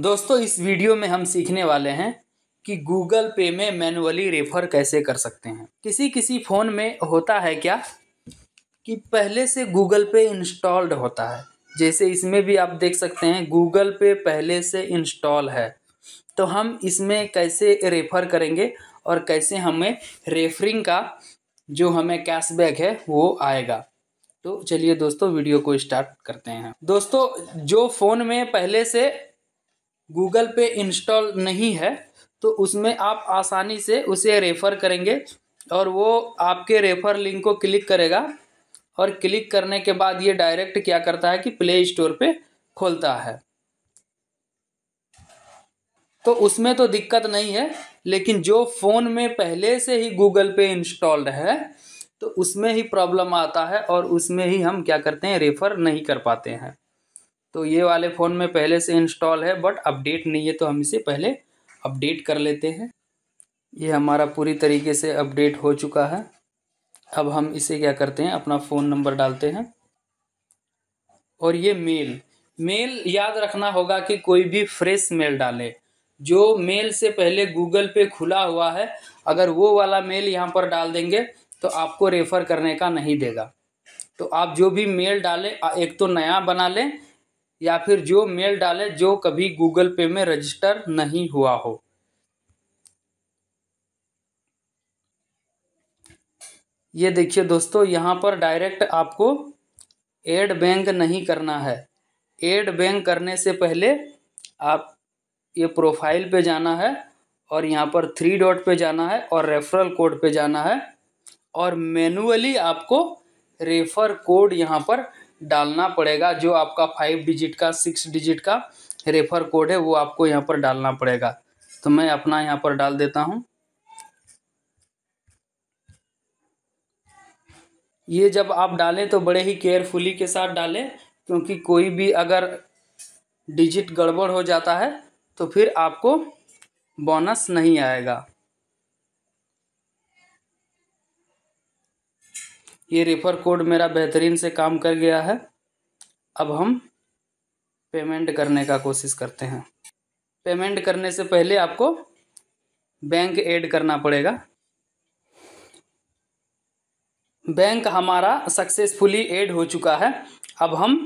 दोस्तों इस वीडियो में हम सीखने वाले हैं कि गूगल पे में मैनुअली रेफर कैसे कर सकते हैं किसी किसी फ़ोन में होता है क्या कि पहले से गूगल पे इंस्टॉल्ड होता है जैसे इसमें भी आप देख सकते हैं गूगल पे पहले से इंस्टॉल है तो हम इसमें कैसे रेफ़र करेंगे और कैसे हमें रेफरिंग का जो हमें कैशबैक है वो आएगा तो चलिए दोस्तों वीडियो को स्टार्ट करते हैं दोस्तों जो फ़ोन में पहले से गूगल पे इंस्टॉल नहीं है तो उसमें आप आसानी से उसे रेफ़र करेंगे और वो आपके रेफ़र लिंक को क्लिक करेगा और क्लिक करने के बाद ये डायरेक्ट क्या करता है कि प्ले स्टोर पे खोलता है तो उसमें तो दिक्कत नहीं है लेकिन जो फ़ोन में पहले से ही गूगल पे इंस्टॉल्ड है तो उसमें ही प्रॉब्लम आता है और उसमें ही हम क्या करते हैं रेफ़र नहीं कर पाते हैं तो ये वाले फ़ोन में पहले से इंस्टॉल है बट अपडेट नहीं है तो हम इसे पहले अपडेट कर लेते हैं ये हमारा पूरी तरीके से अपडेट हो चुका है अब हम इसे क्या करते हैं अपना फ़ोन नंबर डालते हैं और ये मेल मेल याद रखना होगा कि कोई भी फ्रेश मेल डाले जो मेल से पहले गूगल पे खुला हुआ है अगर वो वाला मेल यहाँ पर डाल देंगे तो आपको रेफ़र करने का नहीं देगा तो आप जो भी मेल डालें एक तो नया बना लें या फिर जो मेल डाले जो कभी गूगल पे में रजिस्टर नहीं हुआ हो ये देखिए दोस्तों यहाँ पर डायरेक्ट आपको एड बैंक नहीं करना है एड बैंक करने से पहले आप ये प्रोफाइल पे जाना है और यहाँ पर थ्री डॉट पे जाना है और रेफरल कोड पे जाना है और मैनुअली आपको रेफर कोड यहाँ पर डालना पड़ेगा जो आपका फाइव डिजिट का सिक्स डिजिट का रेफर कोड है वो आपको यहाँ पर डालना पड़ेगा तो मैं अपना यहाँ पर डाल देता हूँ ये जब आप डालें तो बड़े ही केयरफुली के साथ डालें क्योंकि कोई भी अगर डिजिट गड़बड़ हो जाता है तो फिर आपको बोनस नहीं आएगा ये रेफर कोड मेरा बेहतरीन से काम कर गया है अब हम पेमेंट करने का कोशिश करते हैं पेमेंट करने से पहले आपको बैंक ऐड करना पड़ेगा बैंक हमारा सक्सेसफुली ऐड हो चुका है अब हम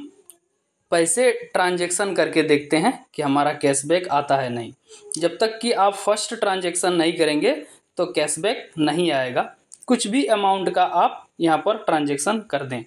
पैसे ट्रांजेक्शन करके देखते हैं कि हमारा कैशबैक आता है नहीं जब तक कि आप फर्स्ट ट्रांजेक्शन नहीं करेंगे तो कैशबैक नहीं आएगा कुछ भी अमाउंट का आप यहाँ पर ट्रांजेक्शन कर दें